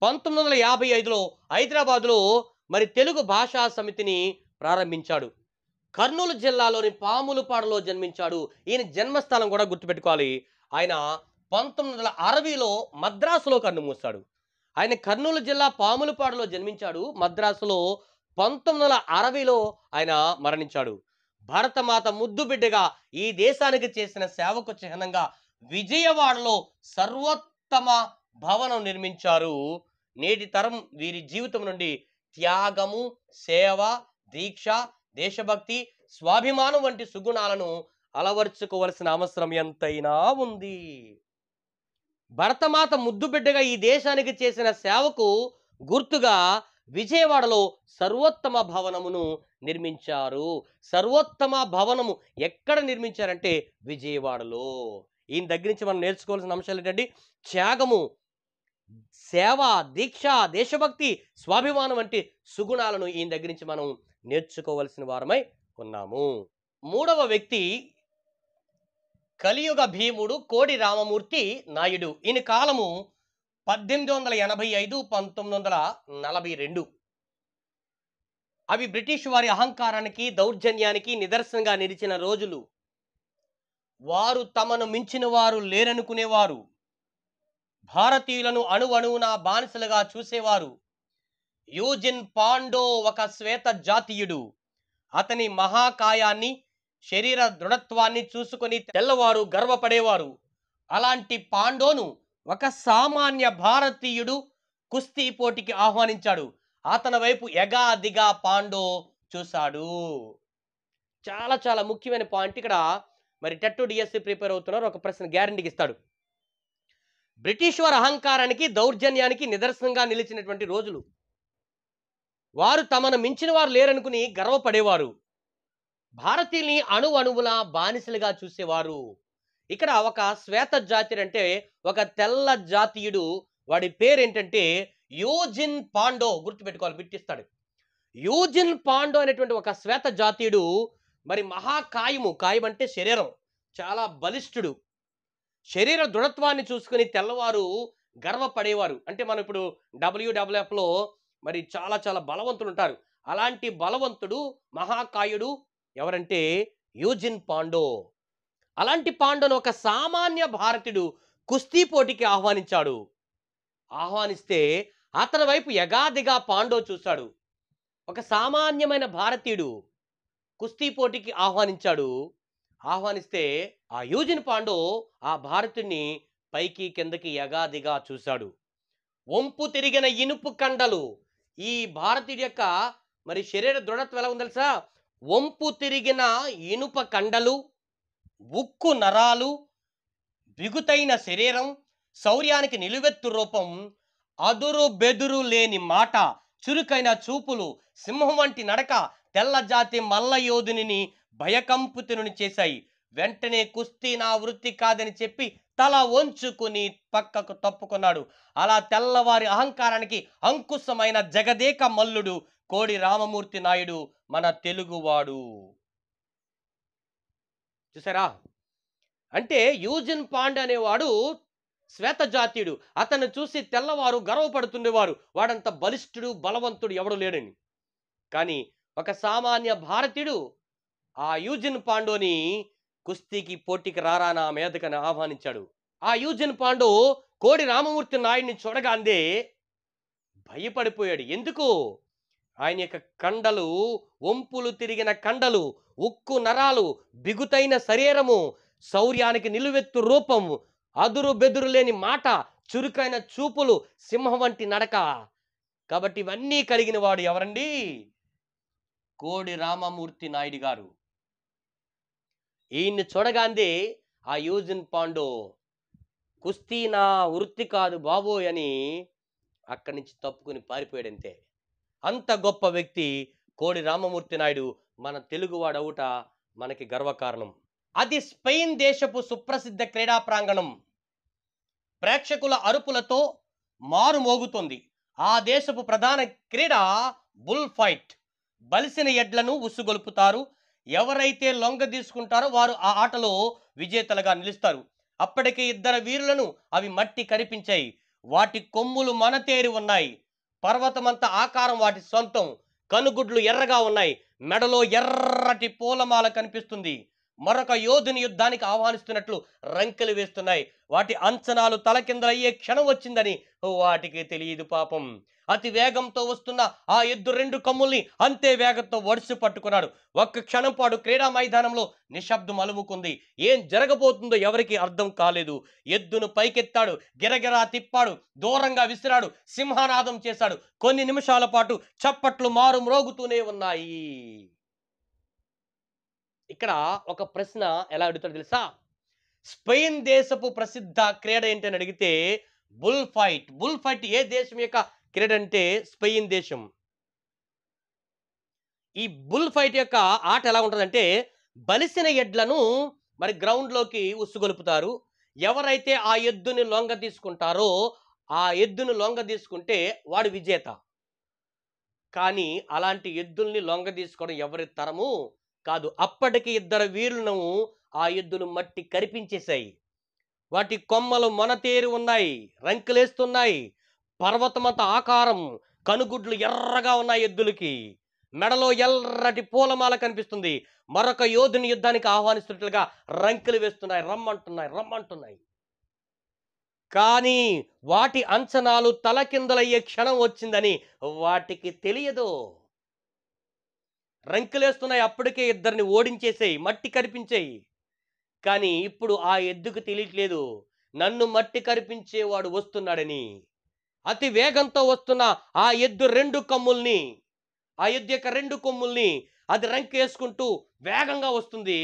పంతొమ్మిది వందల యాభై ఐదులో హైదరాబాదులో మరి తెలుగు భాషా సమితిని ప్రారంభించాడు కర్నూలు జిల్లాలోని పాములపాడులో జన్మించాడు ఈయన జన్మస్థలం కూడా గుర్తుపెట్టుకోవాలి ఆయన పంతొమ్మిది వందల అరవైలో మద్రాసులో కన్ను మూస్తాడు ఆయన కర్నూలు జిల్లా పాములపాడులో జన్మించాడు మద్రాసులో పంతొమ్మిది వందల అరవైలో ఆయన మరణించాడు భరతమాత ముద్దు బిడ్డగా ఈ దేశానికి చేసిన సేవకు చిహ్నంగా విజయవాడలో సర్వోత్తమ భవనం నిర్మించారు నేటి తరం వీరి జీవితం నుండి త్యాగము సేవ దీక్ష దేశభక్తి స్వాభిమానం వంటి సుగుణాలను అలవర్చుకోవలసిన అవసరం ఎంతైనా ఉంది భరతమాత ముద్దుబిడ్డగా ఈ దేశానికి చేసిన సేవకు గుర్తుగా విజయవాడలో సర్వోత్తమ భవనమును నిర్మించారు సర్వోత్తమ భవనము ఎక్కడ నిర్మించారంటే విజయవాడలో ఈయన దగ్గర నుంచి మనం నేర్చుకోవాల్సిన అంశాలు ఏంటంటే త్యాగము సేవ దీక్ష దేశభక్తి స్వాభిమానం వంటి సుగుణాలను ఈయన దగ్గర నుంచి మనం నేర్చుకోవలసిన వారమై ఉన్నాము మూడవ వ్యక్తి కలియుగ భీముడు కోడి రామమూర్తి నాయుడు ఈయన కాలము పద్దెనిమిది వందల ఎనభై ఐదు పంతొమ్మిది వందల నలభై రెండు అవి బ్రిటిష్ వారి అహంకారానికి దౌర్జన్యానికి నిదర్శనంగా నిలిచిన రోజులు వారు తమను మించిన వారు లేరనుకునేవారు భారతీయులను అణువణువున బానిసలుగా చూసేవారు యూజిన్ పాండో ఒక శ్వేత జాతీయుడు అతని మహాకాయాన్ని శరీర దృఢత్వాన్ని చూసుకొని తెల్లవారు గర్వపడేవారు అలాంటి పాండోను ఒక సామాన్య భారతీయుడు కుస్తీ పోటీకి ఆహ్వానించాడు అతని వైపు ఎగాదిగా పాండో చూశాడు చాలా చాలా ముఖ్యమైన పాయింట్ ఇక్కడ మరి టెట్ డిఎస్సి ప్రిపేర్ అవుతున్నారు ఒక ప్రశ్న గ్యారంటీకి ఇస్తాడు బ్రిటిష్ వారి అహంకారానికి దౌర్జన్యానికి నిదర్శనంగా నిలిచినటువంటి రోజులు వారు తమను మించిన వారు లేరనుకుని గర్వపడేవారు భారతీయుల్ని అణు అణువుల బానిసలుగా చూసేవారు ఇక్కడ ఒక శ్వేత జాతి అంటే ఒక తెల్ల జాతీయుడు వాడి పేరేంటంటే యోజిన్ పాండో గుర్తుపెట్టుకోవాలి పిట్టిస్తాడు యోజిన్ పాండో అనేటువంటి ఒక శ్వేత జాతీయుడు మరి మహాకాయము కాయం అంటే శరీరం చాలా బలిష్ఠుడు శరీర దృఢత్వాన్ని చూసుకుని తెల్లవారు గర్వపడేవారు అంటే మనం ఇప్పుడు డబ్ల్యూడబ్ల్యూఎఫ్లో మరి చాలా చాలా బలవంతులు ఉంటారు అలాంటి బలవంతుడు మహాకాయుడు ఎవరంటే యూజిన్ పాండో అలాంటి పాండోను ఒక సామాన్య భారతీయుడు కుస్తీ పోటీకి ఆహ్వానించాడు ఆహ్వానిస్తే అతని వైపు యగాదిగా పాండో చూశాడు ఒక సామాన్యమైన భారతీయుడు కుస్తీ పోటీకి ఆహ్వానించాడు ఆహ్వానిస్తే ఆ యూజిన్ పాండు ఆ భారతుణ్ణి పైకి కిందకి యగాదిగా చూశాడు వంపు తిరిగిన ఇనుపు కండలు ఈ భారతీయుడి యొక్క మరి శరీర దృఢత్వం ఎలా ఉంది తెలుసా వంపు తిరిగిన ఇనుప కండలు ఉక్కు నరాలు బిగుతైన శరీరం శౌర్యానికి నిలువెత్తు రూపం అదురు బెదురు లేని మాట చురుకైన చూపులు సింహం వంటి నడక తెల్లజాతి మల్ల యోధుని భయకంపుతుని చేశాయి వెంటనే కుస్తీ నా వృత్తి కాదని చెప్పి తల వంచుకుని పక్కకు తప్పుకున్నాడు అలా తెల్లవారి అహంకారానికి అంకుశమైన జగదేక మల్లుడు కోడి రామమూర్తి నాయుడు మన తెలుగువాడు చూసారా అంటే యూజిన్ పాండ్ అనేవాడు శ్వేతజాతీయుడు అతను చూసి తెల్లవారు గర్వపడుతుండేవారు వాడంత బలిష్ఠుడు బలవంతుడు ఎవడు లేడని కానీ ఒక సామాన్య భారతీయుడు ఆ యూజిన్ పాండోని కుస్తీకి పోటీకి రారా నా మీదకని ఆహ్వానించాడు ఆ యూజిన్ పాండో కోడి రామమూర్తి నాయుడిని చూడగా అందే భయపడిపోయాడు ఎందుకు ఆయన యొక్క కండలు ఒంపులు తిరిగిన కండలు ఉక్కు నరాలు బిగుతైన శరీరము శౌర్యానికి నిలువెత్తు రూపము అదురు బెదురు లేని మాట చురుకైన చూపులు సింహం వంటి నడక కాబట్టి ఇవన్నీ కలిగిన వాడు ఎవరండి కోడి రామమూర్తి నాయుడు గారు ఈయన్ని చూడగానే ఆ యూజిన్ పాండో కుస్తీ నా వృత్తి కాదు బాబోయ్ అని అక్కడి నుంచి తప్పుకుని పారిపోయాడంతే అంత గొప్ప వ్యక్తి కోడి రామమూర్తి నాయుడు మన తెలుగువాడవుట మనకి గర్వకారణం అది స్పెయిన్ దేశపు సుప్రసిద్ధ క్రీడా ప్రాంగణం ప్రేక్షకుల అరుపులతో మారుమోగుతుంది ఆ దేశపు ప్రధాన క్రీడ బుల్ ఫైట్ బలిసిన ఎడ్లను ఉసుగొలుపుతారు ఎవరైతే లొంగ తీసుకుంటారో వారు ఆ ఆటలో విజేతలుగా నిలుస్తారు అప్పటికే ఇద్దరు వీరులను అవి మట్టి కనిపించాయి వాటి కొమ్ములు మనతేరి ఉన్నాయి పర్వతమంత ఆకారం వాటి సొంతం కనుగుడ్లు ఎర్రగా ఉన్నాయి మెడలో ఎర్రటి పూలమాల కనిపిస్తుంది మరొక యోధుని యుద్ధానికి ఆహ్వానిస్తున్నట్లు రంకెలు వేస్తున్నాయి వాటి అంచనాలు తలకిందలయ్యే క్షణం వచ్చిందని వాటికి తెలియదు పాపం అతి వేగంతో వస్తున్న ఆ ఎద్దు రెండు కమ్ముల్ని అంతే వేగంతో వడుసు పట్టుకున్నాడు ఒక్క క్షణం పాటు క్రీడా మైదానంలో నిశ్శబ్దం అలుముకుంది ఏం జరగబోతుందో ఎవరికి అర్థం కాలేదు ఎద్దును పైకెత్తాడు గిరగిరా తిప్పాడు దూరంగా విసిరాడు సింహనాదం చేశాడు కొన్ని నిమిషాల పాటు చప్పట్లు మారు మ్రోగుతూనే ఉన్నాయి ఇక్కడ ఒక ప్రశ్న ఎలా అడుగుతాడు తెలుసా స్పెయిన్ దేశపు ప్రసిద్ధ క్రీడ ఏంటని అడిగితే బుల్ ఫైట్ బుల్ ఫైట్ ఏ దేశం యొక్క క్రీడ అంటే స్పెయిన్ దేశం ఈ బుల్ ఫైట్ యొక్క ఆట ఎలా ఉంటుందంటే బలిసిన ఎడ్లను మరి గ్రౌండ్లోకి ఉసుగొలుపుతారు ఎవరైతే ఆ ఎద్దుని లొంగ తీసుకుంటారో ఆ ఎద్దును లొంగ తీసుకుంటే వాడు విజేత కానీ అలాంటి ఎద్దుల్ని లొంగ తీసుకోవడం ఎవరి తరము కాదు అప్పటికి ఇద్దరు వీరులను ఆ ఎద్దులు మట్టి కరిపించేశాయి వాటి కొమ్మలు మొనతేరి ఉన్నాయి రంకులేస్తున్నాయి పర్వతమంత ఆకారం కనుగుడ్లు ఎర్రగా ఉన్నాయి ఎద్దులకి మెడలో ఎర్రటి పూలమాల కనిపిస్తుంది మరొక యోధుని యుద్ధానికి ఆహ్వానిస్తున్నట్లుగా రంకులు వేస్తున్నాయి రమ్మంటున్నాయి రమ్మంటున్నాయి కానీ వాటి అంచనాలు తలకిందలయ్యే క్షణం వచ్చిందని వాటికి తెలియదు రంకులేస్తున్నాయి అప్పటికే ఇద్దరిని ఓడించేసేయి మట్టి కరిపించేయి కానీ ఇప్పుడు ఆ ఎద్దుకు తెలియట్లేదు నన్ను మట్టి కరిపించేవాడు వస్తున్నాడని అతి వేగంతో వస్తున్న ఆ ఎద్దు రెండు కమ్ముల్ని ఆ ఎద్దు యొక్క రెండు కొమ్ముల్ని అది వేసుకుంటూ వేగంగా వస్తుంది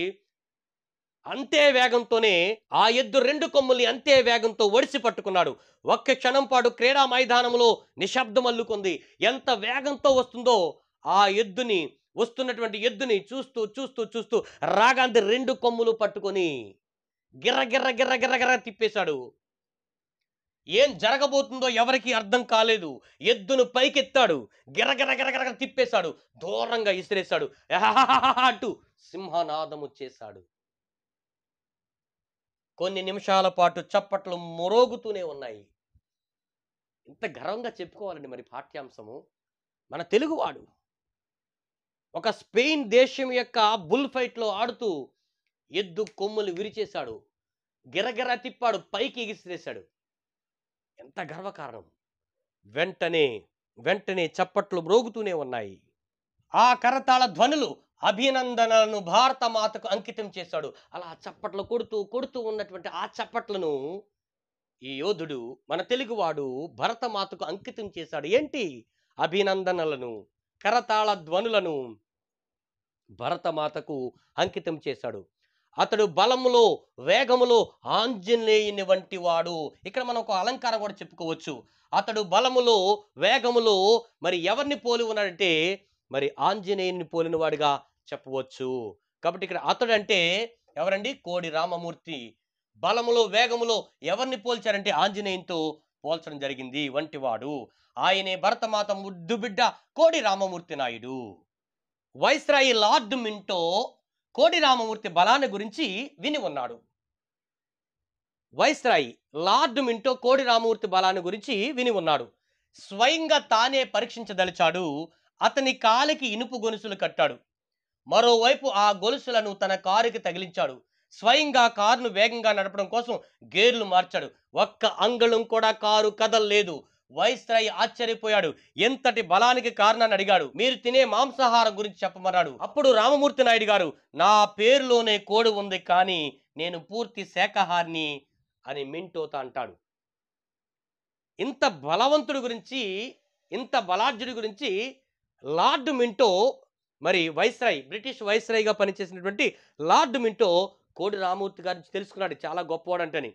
అంతే వేగంతోనే ఆ ఎద్దు రెండు కొమ్ముల్ని అంతే వేగంతో ఒడిసి పట్టుకున్నాడు ఒక్క క్షణం పాటు క్రీడా మైదానంలో నిశ్శబ్దం అల్లుకుంది ఎంత వేగంతో వస్తుందో ఆ ఎద్దుని వస్తున్నటువంటి ఎద్దుని చూస్తూ చూస్తూ చూస్తూ రాగాంధి రెండు కొమ్ములు పట్టుకొని గిర్ర గిర్ర గిర్ర గిర్ర గిర్ర తిప్పేశాడు ఏం జరగబోతుందో ఎవరికి అర్థం కాలేదు ఎద్దును పైకెత్తాడు గిరగిర గిరగిర తిప్పేశాడు దూరంగా ఇసిరేశాడు అటు సింహనాదము చేశాడు కొన్ని నిమిషాల పాటు చప్పట్లు మొరోగుతూనే ఉన్నాయి ఇంత గర్వంగా చెప్పుకోవాలండి మరి పాఠ్యాంశము మన తెలుగువాడు ఒక స్పెయిన్ దేశం యొక్క బుల్ ఫైట్లో ఆడుతూ ఎద్దు కొమ్ములు విరిచేశాడు గిరగిర తిప్పాడు పైకి ఎగిసిరేశాడు ఎంత గర్వకారణం వెంటనే వెంటనే చప్పట్లు మ్రోగుతూనే ఉన్నాయి ఆ కరతాళ ధ్వనులు అభినందనలను భారత మాతకు అంకితం చేశాడు అలా చప్పట్లు కొడుతూ కొడుతూ ఉన్నటువంటి ఆ చప్పట్లను ఈ యోధుడు మన తెలుగువాడు భరతమాతకు అంకితం చేశాడు ఏంటి అభినందనలను కరతాళ ధ్వనులను భరతమాతకు అంకితం చేశాడు అతడు బలములో వేగములో ఆంజనేయుని వంటి వాడు ఇక్కడ మనం ఒక అలంకారం కూడా చెప్పుకోవచ్చు అతడు బలములో వేగములో మరి ఎవరిని పోలి ఉన్నాడంటే మరి ఆంజనేయుని పోలిన వాడిగా చెప్పవచ్చు కాబట్టి ఇక్కడ అతడు అంటే ఎవరండి కోడి రామమూర్తి బలములో వేగములో ఎవరిని పోల్చారంటే ఆంజనేయంతో పోల్చడం జరిగింది వంటివాడు ఆయనే భరతమాత ముద్దుబిడ్డ Kodi Ramamurthy Naidu viceroy Lord Minto Kodi Ramamurthy బలాన్ని గురించి విని ఉన్నాడు viceroy Lord Minto Kodi Ramamurthy బలాన్ని గురించి విని ఉన్నాడు స్వయంగా తానే పరీక్షించదలిచాడు అతని కాలికి ఇనుపు గొలుసులు కట్టాడు మరోవైపు ఆ గొలుసులను తన కారుకి తగిలించాడు స్వయంగా కారును వేగంగా నడపడం కోసం గేర్లు మార్చాడు ఒక్క అంగళం కూడా కారు కదల్లేదు వైస్రాయి ఆశ్చర్యపోయాడు ఎంతటి బలానికి కారణాన్ని అడిగాడు మీరు తినే మాంసాహారం గురించి చెప్పమన్నాడు అప్పుడు రామమూర్తి నాయుడు గారు నా పేరులోనే కోడు ఉంది కానీ నేను పూర్తి శాఖహారిని అని మింటోత అంటాడు ఇంత బలవంతుడి గురించి ఇంత బలార్జుడి గురించి లార్డ్ మింటో మరి వైస్రాయ్ బ్రిటిష్ వైస్రాయ్గా పనిచేసినటువంటి లార్డ్ మింటో కోడి రామూర్తి గారి తెలుసుకున్నాడు చాలా గొప్పవాడంటని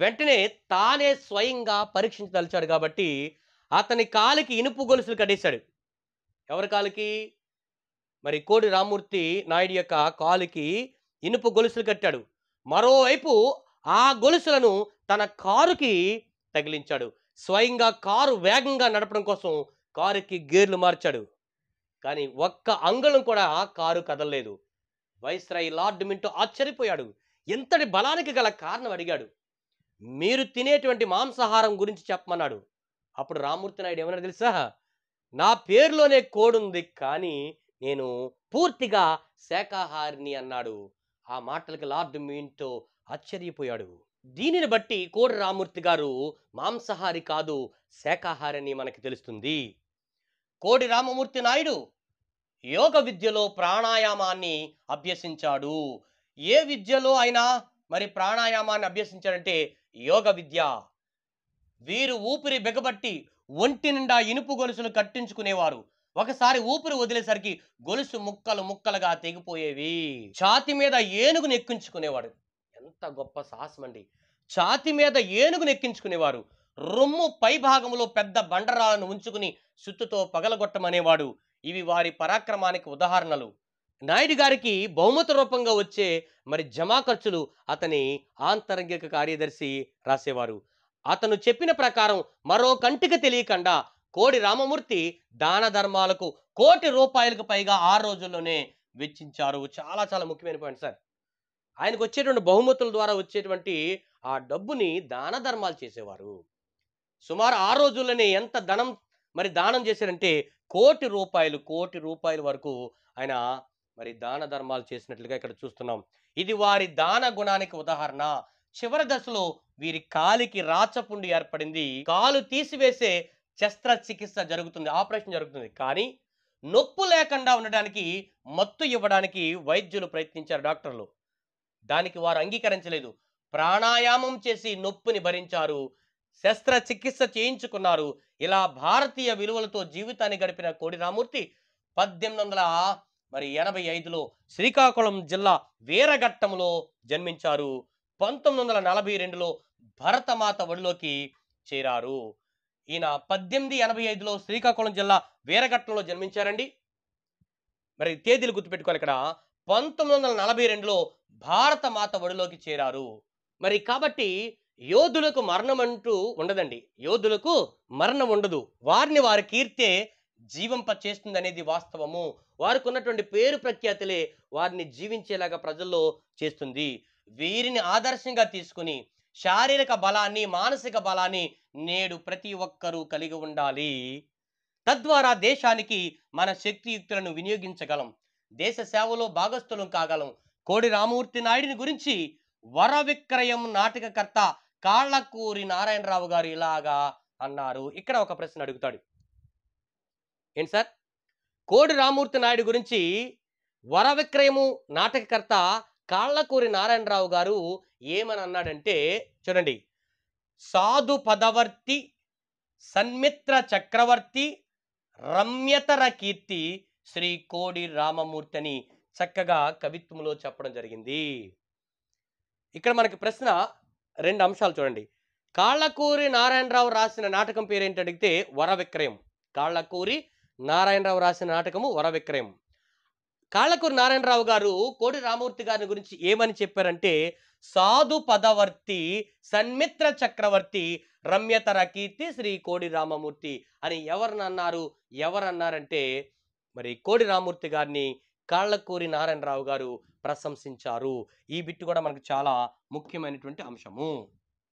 వెంటనే తానే స్వయంగా పరీక్షించదలిచాడు కాబట్టి అతని కాలికి ఇనుపు గొలుసులు కట్టేశాడు ఎవరి కాలికి మరి కోడి రామూర్తి నాయుడు యొక్క కాలుకి ఇనుపు గొలుసులు కట్టాడు మరోవైపు ఆ గొలుసులను తన కారుకి తగిలించాడు స్వయంగా కారు వేగంగా నడపడం కోసం కారుకి గేర్లు మార్చాడు కానీ ఒక్క అంగుళం కూడా కారు కదలలేదు వైస్రాయి లార్డ్ మింటో ఆశ్చర్యపోయాడు ఎంతటి బలానికి గల కారణం అడిగాడు మీరు తినేటువంటి మాంసాహారం గురించి చెప్పమన్నాడు అప్పుడు రామూర్తి నాయుడు ఏమన్నా తెలుసా నా పేరులోనే కోడుంది కానీ నేను పూర్తిగా శాఖాహారిని అన్నాడు ఆ మాటలకు లార్డ్ మీంటో ఆశ్చర్యపోయాడు దీనిని బట్టి కోడి రామూర్తి గారు మాంసాహారి కాదు శాఖాహారిని మనకి తెలుస్తుంది కోడి రామమూర్తి నాయుడు యోగ విద్యలో ప్రాణాయామాన్ని అభ్యసించాడు ఏ విద్యలో అయినా మరి ప్రాణాయామాన్ని అభ్యసించాడంటే యోగ విద్య వీరు ఊపిరి బిగబట్టి ఒంటి నిండా ఇనుపు గొలుసును కట్టించుకునేవారు ఒకసారి ఊపిరి వదిలేసరికి గొలుసు ముక్కలు ముక్కలుగా తెగిపోయేవి ఛాతి మీద ఏనుగును ఎక్కించుకునేవాడు ఎంత గొప్ప సాహసం అండి ఛాతి మీద ఏనుగును ఎక్కించుకునేవారు రొమ్ము పైభాగంలో పెద్ద బండరాలను ఉంచుకుని సుత్తుతో పగలగొట్టమనేవాడు ఇవి వారి పరాక్రమానికి ఉదాహరణలు నాయుడు గారికి బహుమత రూపంగా వచ్చే మరి జమా ఖర్చులు అతని ఆంతరంగిక కార్యదర్శి రాసేవారు అతను చెప్పిన ప్రకారం మరో కంటికి తెలియకుండా కోడి రామమూర్తి దాన ధర్మాలకు కోటి రూపాయలకు పైగా ఆ రోజుల్లోనే వెచ్చించారు చాలా చాలా ముఖ్యమైన పాయింట్ సార్ ఆయనకు వచ్చేటువంటి బహుమతుల ద్వారా వచ్చేటువంటి ఆ డబ్బుని దాన ధర్మాలు చేసేవారు సుమారు ఆ రోజుల్లోనే ఎంత ధనం మరి దానం చేశారంటే కోటి రూపాయలు కోటి రూపాయల వరకు ఆయన మరి దాన ధర్మాలు చేసినట్లుగా ఇక్కడ చూస్తున్నాం ఇది వారి దాన గుణానికి ఉదాహరణ చివరి దశలో వీరి కాలికి రాచపుండి ఏర్పడింది కాలు తీసివేసే శస్త్రచికిత్స జరుగుతుంది ఆపరేషన్ జరుగుతుంది కానీ నొప్పు లేకుండా ఉండడానికి మత్తు ఇవ్వడానికి వైద్యులు ప్రయత్నించారు డాక్టర్లు దానికి వారు అంగీకరించలేదు ప్రాణాయామం చేసి నొప్పుని భరించారు శస్త్రచికిత్స చేయించుకున్నారు ఇలా భారతీయ విలువలతో జీవితాన్ని గడిపిన కోడి రామూర్తి పద్దెనిమిది వందల మరి ఎనభై ఐదులో శ్రీకాకుళం జిల్లా వీరఘట్టంలో జన్మించారు పంతొమ్మిది వందల నలభై రెండులో భరతమాత ఒడిలోకి చేరారు ఈయన పద్దెనిమిది ఎనభై ఐదులో శ్రీకాకుళం జిల్లా వీరఘట్టంలో జన్మించారండి మరి తేదీలు గుర్తుపెట్టుకోవాలి ఇక్కడ పంతొమ్మిది వందల నలభై రెండులో భారత మాత ఒడిలోకి చేరారు మరి కాబట్టి యోధులకు మరణం అంటూ ఉండదండి యోధులకు మరణం ఉండదు వారిని వారి కీర్తే జీవంప చేస్తుంది అనేది వాస్తవము వారికి ఉన్నటువంటి పేరు ప్రఖ్యాతులే వారిని జీవించేలాగా ప్రజల్లో చేస్తుంది వీరిని ఆదర్శంగా తీసుకుని శారీరక బలాన్ని మానసిక బలాన్ని నేడు ప్రతి ఒక్కరూ కలిగి ఉండాలి తద్వారా దేశానికి మన శక్తియుక్తులను వినియోగించగలం దేశ సేవలో భాగస్థులం కాగలం కోడి రామమూర్తి నాయుడిని గురించి వర విక్రయం నాటకకర్త కాళ్ళకూరి నారాయణరావు గారు ఇలాగా అన్నారు ఇక్కడ ఒక ప్రశ్న అడుగుతాడు ఏంటి సార్ కోడి రామూర్తి నాయుడు గురించి వర విక్రయము నాటకకర్త కాళ్ళకూరి నారాయణరావు గారు ఏమని అన్నాడంటే చూడండి సాధు పదవర్తి సన్మిత్ర చక్రవర్తి రమ్యతర కీర్తి శ్రీ కోడి రామమూర్తి అని చక్కగా కవిత్వంలో చెప్పడం జరిగింది ఇక్కడ మనకి ప్రశ్న రెండు అంశాలు చూడండి కాళ్ళకూరి నారాయణరావు రాసిన నాటకం పేరేంటడిగితే వర విక్రయం కాళ్ళకూరి నారాయణరావు రాసిన నాటకము వరవిక్రయం కాళ్ళకూరు నారాయణరావు గారు కోడి రామూర్తి గారిని గురించి ఏమని చెప్పారంటే సాధు పదవర్తి సన్మిత్ర చక్రవర్తి రమ్యతర కీర్తి శ్రీ కోడి రామమూర్తి అని ఎవరిని అన్నారు ఎవరన్నారంటే మరి కోడి రామూర్తి గారిని కాళ్ళకూరి నారాయణరావు గారు ప్రశంసించారు ఈ బిట్టు కూడా మనకు చాలా ముఖ్యమైనటువంటి అంశము